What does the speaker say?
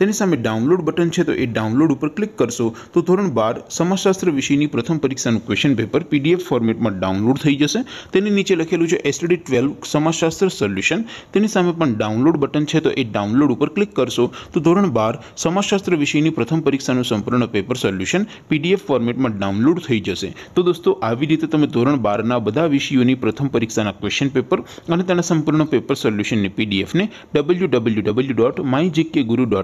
તેની સામે download button છે તો એ ડાઉનલોડ ઉપર ક્લિક કરશો તો ધોરણ બાર સમાજશાસ્ત્ર વિષયની પ્રથમ પરીક્ષાનું ક્વેશ્ચન પેપર પીડીએફ ફોર્મેટમાં ડાઉનલોડ થઈ જશે તેની નીચે લખેલું છે એસટીડી ટ્વેલ્વ સમાજશાસ્ત્ર સોલ્યુશન તેની સામે પણ ડાઉનલોડ બટન છે તો એ ડાઉનલોડ ઉપર ક્લિક કરશો તો ધોરણ બાર સમાજશાસ્ત્ર વિષયની પ્રથમ પરીક્ષાનું સંપૂર્ણ પેપર સોલ્યુશન પીડીએફ ફોર્મેટમાં ડાઉનલોડ થઈ જશે તો દોસ્તો આવી રીતે તમે ધોરણ બારના બધા વિષયોની પ્રથમ પરીક્ષાના ક્વેશ્ચન પેપર અને તેના સંપૂર્ણ પેપર સોલ્યુશનની પીડીએફને W W W dot my guru dot